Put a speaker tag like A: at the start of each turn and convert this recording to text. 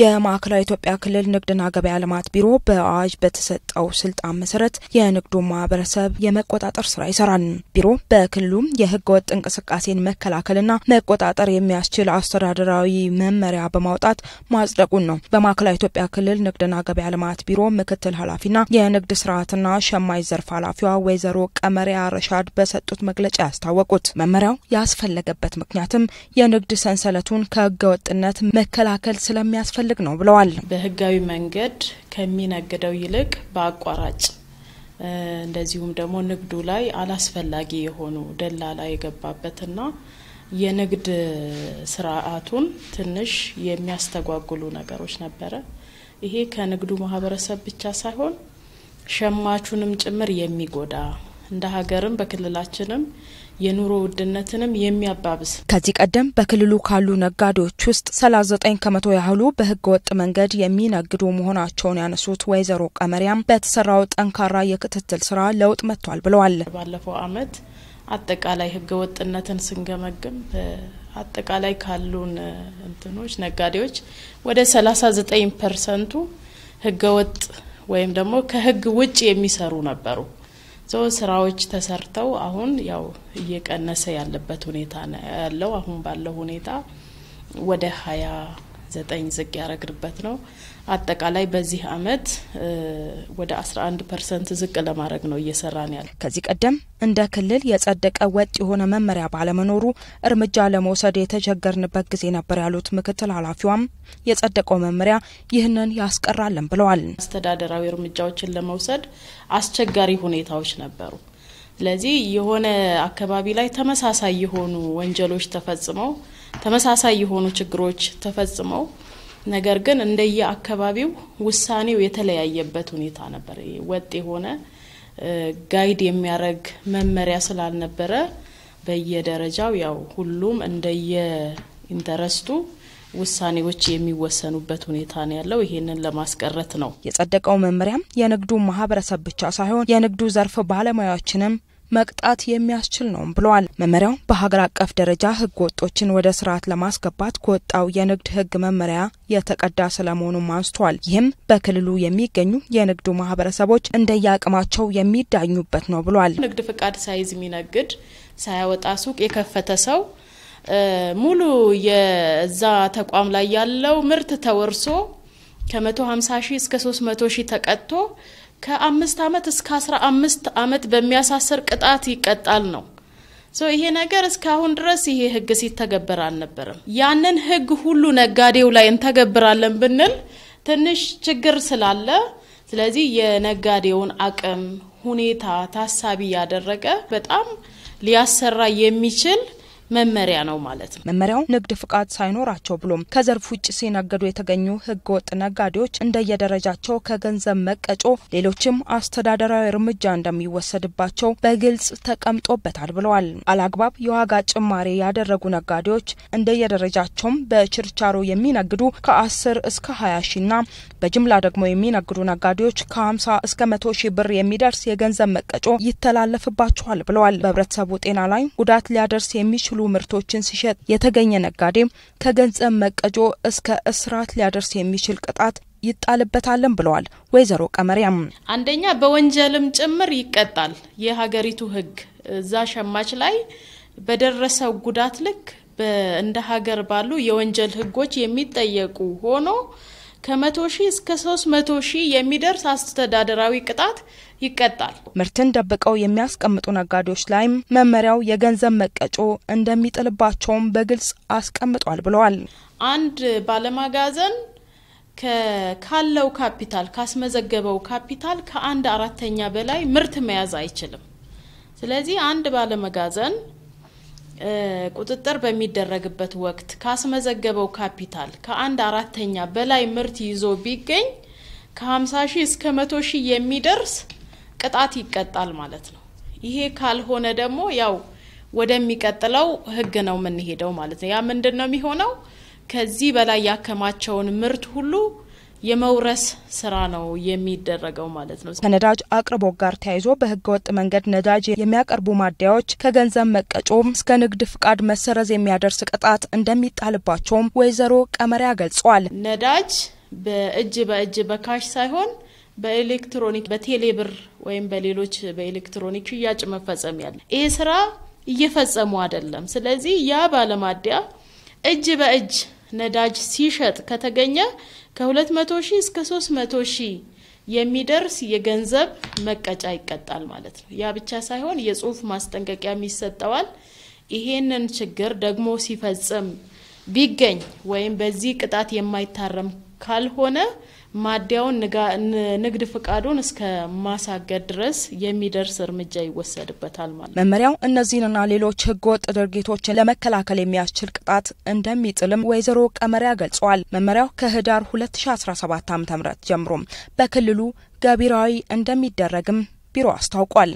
A: የማዕከላዊ ኢትዮጵያ ክልል ንግድና ገበያ ልማት ቢሮ በአዋጅ በተሰጠው ስልጣን መሰረት የንግዱ ማህበረሰብ የመቆጣጠር ስራ ይሰራል። ቢሮ በክልሉ የህገ ወጥ እንቅስቃሴን መከላከልና መቆጣጠር የሚያስችል አስተዳደራዊ መመሪያ በማውጣት ማጽደቁን ነው በማዕከላዊ ኢትዮጵያ ክልል ንግድና ገበያ ልማት ቢሮ ምክትል ኃላፊና የንግድ ስርዓትና ሸማች ዘርፍ ኃላፊዋ ወይዘሮ ቀመሪያ ረሻድ በሰጡት መግለጫ ያስታወቁት መመሪያው ያስፈለገበት ምክንያትም የንግድ ሰንሰለቱን ከህገ ወጥነት መከላከል ስለሚያስፈልግ የሚያስፈልግ ነው ብለዋል።
B: በህጋዊ መንገድ ከሚነግደው ይልቅ በአቋራጭ እንደዚሁም ደግሞ ንግዱ ላይ አላስፈላጊ የሆኑ ደላላ የገባበትና የንግድ ስርዓቱን ትንሽ የሚያስተጓጉሉ ነገሮች ነበረ። ይሄ ከንግዱ ማህበረሰብ ብቻ ሳይሆን ሸማቹንም ጭምር የሚጎዳ እንደ ሀገርም በክልላችንም የኑሮ ውድነትንም የሚያባብስ
A: ከዚህ ቀደም በክልሉ ካሉ ነጋዴዎች ውስጥ 39 ከመቶ ያህሉ በህገ ወጥ መንገድ የሚነግዱ መሆናቸውን ያነሱት ወይዘሮ ቀመሪያም በተሰራው ጠንካራ የክትትል ስራ ለውጥ መጥቷል ብለዋል።
B: ባለፈው አመት አጠቃላይ ህገ ወጥነትን ስንገመግም አጠቃላይ ካሉን እንትኖች ነጋዴዎች ወደ 39 ፐርሰንቱ ህገ ወጥ ወይም ደግሞ ከህግ ውጭ የሚሰሩ ነበሩ። ሶ ስራዎች ተሰርተው አሁን ያው እየቀነሰ ያለበት ሁኔታ ነው ያለው። አሁን ባለው ሁኔታ ወደ ሀያ ዘጠኝ ዝቅ ያደረግንበት ነው። አጠቃላይ በዚህ አመት ወደ 11 ፐርሰንት ዝቅ ለማድረግ ነው እየሰራን ያለ። ከዚህ ቀደም
A: እንደ ክልል የጸደቀ ወጥ የሆነ መመሪያ ባለመኖሩ እርምጃ ለመውሰድ የተቸገርንበት ጊዜ ነበር ያሉት ምክትል ኃላፊዋም የጸደቀው መመሪያ ይህንን ያስቀራለን ብለዋል።
B: አስተዳደራዊ እርምጃዎችን ለመውሰድ አስቸጋሪ ሁኔታዎች ነበሩ። ስለዚህ የሆነ አካባቢ ላይ ተመሳሳይ የሆኑ ወንጀሎች ተፈጽመው ተመሳሳይ የሆኑ ችግሮች ተፈጽመው ነገር ግን እንደየ አካባቢው ውሳኔው የተለያየበት ሁኔታ ነበር። ወጥ የሆነ ጋይድ የሚያደርግ መመሪያ ስላልነበረ በየደረጃው ያው ሁሉም እንደየ ኢንተረስቱ ውሳኔዎች የሚወሰኑበት ሁኔታ ነው ያለው። ይሄንን ለማስቀረት ነው የጸደቀው መመሪያም
A: የንግዱ ማህበረሰብ ብቻ ሳይሆን የንግዱ ዘርፍ ባለሙያዎችንም መቅጣት የሚያስችል ነውም ብለዋል። መመሪያው በሀገር አቀፍ ደረጃ ህገ ወጦችን ወደ ስርዓት ለማስገባት ከወጣው የንግድ ህግ መመሪያ የተቀዳ ስለመሆኑም አንስተዋል። ይህም በክልሉ የሚገኙ የንግዱ ማህበረሰቦች እንደየአቅማቸው የሚዳኙበት ነው ብሏል።
B: ንግድ ፍቃድ ሳይዝ የሚነግድ ሳያወጣ ሱቅ የከፈተ ሰው ሙሉ የዛ ተቋም ላይ ያለው ምርት ተወርሶ ከ150 ሺህ እስከ 300 ሺህ ተቀጥቶ ከአምስት ዓመት እስከ አስራ አምስት አመት በሚያሳስር ቅጣት ይቀጣል ነው። ይሄ ነገር እስካሁን ድረስ ይሄ ህግ ሲተገበር አልነበረም። ያንን ህግ ሁሉ ነጋዴው ላይ እንተገብራለን ብንል ትንሽ ችግር ስላለ ስለዚህ የነጋዴውን አቅም ሁኔታ ታሳቢ ያደረገ በጣም ሊያሰራ የሚችል መመሪያ ነው ማለት ነው።
A: መመሪያው ንግድ ፍቃድ ሳይኖራቸው ብሎም ከዘርፍ ውጭ ሲነገዱ የተገኙ ህገወጥ ነጋዴዎች እንደየደረጃቸው ከገንዘብ መቀጮ፣ ሌሎችም አስተዳደራዊ እርምጃ እንደሚወሰድባቸው በግልጽ ተቀምጦበታል ብለዋል። አላግባብ የዋጋ ጭማሪ ያደረጉ ነጋዴዎች እንደየደረጃቸውም በችርቻሮ የሚነግዱ ከ10 እስከ 20 ሺና በጅምላ ደግሞ የሚነግዱ ነጋዴዎች ከ50 እስከ መቶ ሺህ ብር የሚደርስ የገንዘብ መቀጮ ይተላለፍባቸዋል ብለዋል። በህብረተሰቡ ጤና ላይ ጉዳት ሊያደርስ የሚችሉ የሚያስችሉ ምርቶችን ሲሸጥ የተገኘ ነጋዴም ከገንዘብ መቀጮ እስከ እስራት ሊያደርስ የሚችል ቅጣት ይጣልበታለን ብለዋል ወይዘሮ ቀመሪያም።
B: አንደኛ በወንጀልም ጭምር ይቀጣል። የሀገሪቱ ሕግ እዛ ሸማች ላይ በደረሰው ጉዳት ልክ እንደ ሀገር ባሉ የወንጀል ሕጎች የሚጠየቁ ሆኖ ከመቶ ሺህ እስከ ሶስት መቶ ሺህ የሚደርስ አስተዳደራዊ ቅጣት ይቀጣል።
A: ምርትን ደብቀው የሚያስቀምጡ ነጋዴዎች ላይም መመሪያው የገንዘብ መቀጮ እንደሚጥልባቸውም በግልጽ አስቀምጧል ብለዋል።
B: አንድ ባለማጋዘን ካለው ካፒታል ካስመዘገበው ካፒታል ከአንድ አራተኛ በላይ ምርት መያዝ አይችልም። ስለዚህ አንድ ባለመጋዘን ቁጥጥር በሚደረግበት ወቅት ካስመዘገበው ካፒታል ከአንድ አራተኛ በላይ ምርት ይዞ ቢገኝ ከ50 ሺህ እስከ 100 ሺህ የሚደርስ ቅጣት ይቀጣል ማለት ነው። ይሄ ካልሆነ ደግሞ ያው ወደሚቀጥለው ህግ ነው የምንሄደው ማለት ነው። ያ ምንድን ነው የሚሆነው? ከዚህ በላይ ያከማቸውን ምርት ሁሉ የመውረስ ስራ ነው የሚደረገው ማለት ነው።
A: ከነዳጅ አቅርቦት ጋር ተያይዞ በህገወጥ መንገድ ነዳጅ የሚያቀርቡ ማደያዎች ከገንዘብ መቀጮ እስከ ንግድ ፍቃድ መሰረዝ የሚያደርስ ቅጣት እንደሚጣልባቸውም ወይዘሮ ቀመሪያ ገልጿል።
B: ነዳጅ በእጅ በእጅ በካሽ ሳይሆን በኤሌክትሮኒክ በቴሌ ብር ወይም በሌሎች በኤሌክትሮኒክ ሽያጭ መፈጸም ያለ ይህ ስራ እየፈጸሙ አይደለም። ስለዚህ ያ ባለማደያ እጅ በእጅ ነዳጅ ሲሸጥ ከተገኘ ከ200 ሺህ እስከ 300 ሺህ የሚደርስ የገንዘብ መቀጫ ይቀጣል ማለት ነው። ያ ብቻ ሳይሆን የጽሁፍ ማስጠንቀቂያም ይሰጠዋል። ይሄንን ችግር ደግሞ ሲፈጽም ቢገኝ ወይም በዚህ ቅጣት የማይታረም ካልሆነ ማደያውን ንግድ ፍቃዱን እስከ ማሳገድ ድረስ የሚደርስ እርምጃ ይወሰድበታል ማለት
A: መመሪያው እነዚህንና ሌሎች ህገወጥ ድርጊቶችን ለመከላከል የሚያስችል ቅጣት እንደሚጥልም ወይዘሮ ቀመሪያ ገልጸዋል። መመሪያው ከህዳር 2017 ዓ ም ጀምሮም በክልሉ ገቢራዊ እንደሚደረግም ቢሮ አስታውቋል።